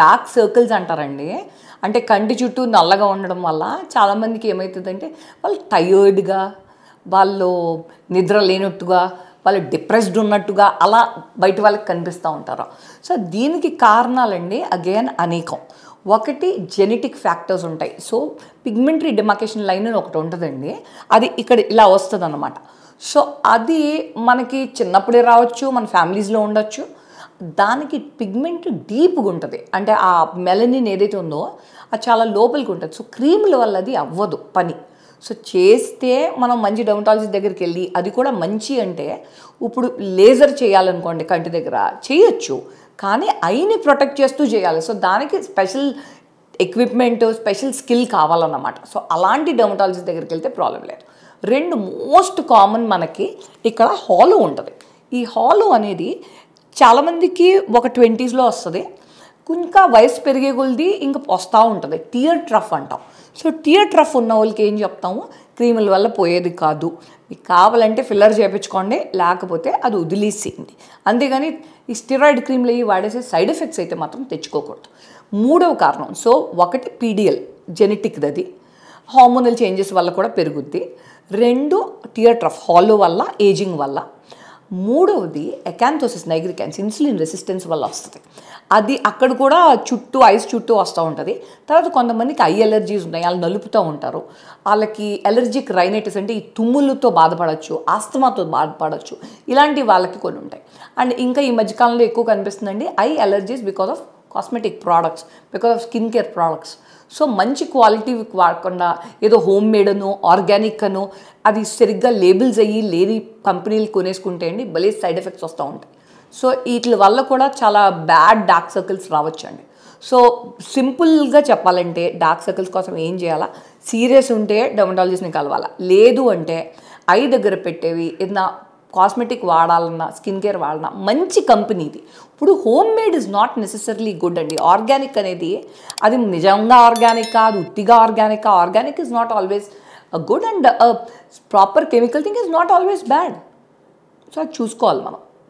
dark circles అంటారండి అంటే కంటి చుట్టూ నల్లగా ఉండడం వల్ల చాలామందికి ఏమవుతుందంటే వాళ్ళు టయర్డ్గా వాళ్ళు నిద్ర లేనట్టుగా వాళ్ళు డిప్రెస్డ్ ఉన్నట్టుగా అలా బయట వాళ్ళకి కనిపిస్తూ ఉంటారు సో దీనికి కారణాలండి అగైన్ అనేకం ఒకటి జెనెటిక్ ఫ్యాక్టర్స్ ఉంటాయి సో పిగ్మెంటరీ డెమాకేషన్ లైన్ అని ఒకటి ఉంటుందండి అది ఇక్కడ ఇలా వస్తుంది సో అది మనకి చిన్నప్పుడే రావచ్చు మన ఫ్యామిలీస్లో ఉండొచ్చు దానికి పిగ్మెంట్ డీప్గా ఉంటుంది అంటే ఆ మెలనిన్ ఏదైతే ఉందో అది చాలా లోపలికి ఉంటుంది సో క్రీముల వల్ల అది అవ్వదు పని సో చేస్తే మనం మంచి డర్మటాలజిస్ట్ దగ్గరికి వెళ్ళి అది కూడా మంచి అంటే ఇప్పుడు లేజర్ చేయాలనుకోండి కంటి దగ్గర చేయొచ్చు కానీ అయిని ప్రొటెక్ట్ చేస్తూ చేయాలి సో దానికి స్పెషల్ ఎక్విప్మెంట్ స్పెషల్ స్కిల్ కావాలన్నమాట సో అలాంటి డర్మటాలజిస్ట్ దగ్గరికి వెళ్తే ప్రాబ్లం లేదు రెండు మోస్ట్ కామన్ మనకి ఇక్కడ హాలో ఉంటుంది ఈ హాలో అనేది చాలామందికి ఒక ట్వంటీస్లో వస్తుంది ఇంకా వయసు పెరిగే కొలిది ఇంకా వస్తూ ఉంటుంది టీయర్ ట్రఫ్ అంటాం సో టీయర్ ట్రఫ్ ఉన్న వాళ్ళకి ఏం చెప్తాము క్రీముల వల్ల పోయేది కాదు మీకు కావాలంటే ఫిల్లర్ చేయించుకోండి లేకపోతే అది వదిలేసేయండి అంతేగాని ఈ స్టిరాయిడ్ క్రీమ్లు అవి వాడేసే సైడ్ ఎఫెక్ట్స్ అయితే మాత్రం తెచ్చుకోకూడదు మూడవ కారణం సో ఒకటి పీడిఎల్ జెనెటిక్ది అది హార్మోనల్ చేంజెస్ వల్ల కూడా పెరుగుద్ది రెండు టియర్ ట్రఫ్ హాలో వల్ల ఏజింగ్ వల్ల మూడవది ఎకాన్థోసిస్ నైగ్రికాన్స్ ఇన్సులిన్ రెసిస్టెన్స్ వల్ల వస్తుంది అది అక్కడ కూడా చుట్టూ ఐస్ చుట్టూ వస్తూ ఉంటుంది తర్వాత కొంతమందికి ఐ ఎలర్జీస్ ఉన్నాయి వాళ్ళు నలుపుతూ ఉంటారు వాళ్ళకి ఎలర్జిక్ రైనైటిస్ అంటే ఈ తుమ్ములతో బాధపడవచ్చు ఆస్తమాతో బాధపడవచ్చు ఇలాంటి వాళ్ళకి కొన్ని ఉంటాయి అండ్ ఇంకా ఈ మధ్యకాలంలో ఎక్కువ కనిపిస్తుందండి eye allergies because of cosmetic products because of skin care products so మంచి క్వాలిటీ వాడకుండా ఏదో హోమ్ మేడ్ అనో ఆర్గానిక్ అను అది సరిగ్గా లేబుల్స్ అయ్యి లేని కంపెనీలు కొనేసుకుంటే అండి భలే సైడ్ ఎఫెక్ట్స్ వస్తూ ఉంటాయి సో వీటి వల్ల కూడా చాలా బ్యాడ్ డార్క్ సర్కిల్స్ రావచ్చండి సో సింపుల్గా చెప్పాలంటే డార్క్ సర్కిల్స్ కోసం ఏం చేయాలా సీరియస్ ఉంటే డెమటాలజిస్ట్ని కలవాలా లేదు అంటే ఐ దగ్గర పెట్టేవి ఏదైనా కాస్మెటిక్ వాడాలన్నా స్కిన్ కేర్ వాడాలన్నా మంచి కంపెనీది ఇప్పుడు home made is not necessarily good అండి ఆర్గానిక్ అనేది అది నిజంగా ఆర్గానిక్ అది ఉత్తిగా ఆర్గానికా organic is not always good and proper uh, chemical thing is not always bad so అది చూసుకోవాలి మనం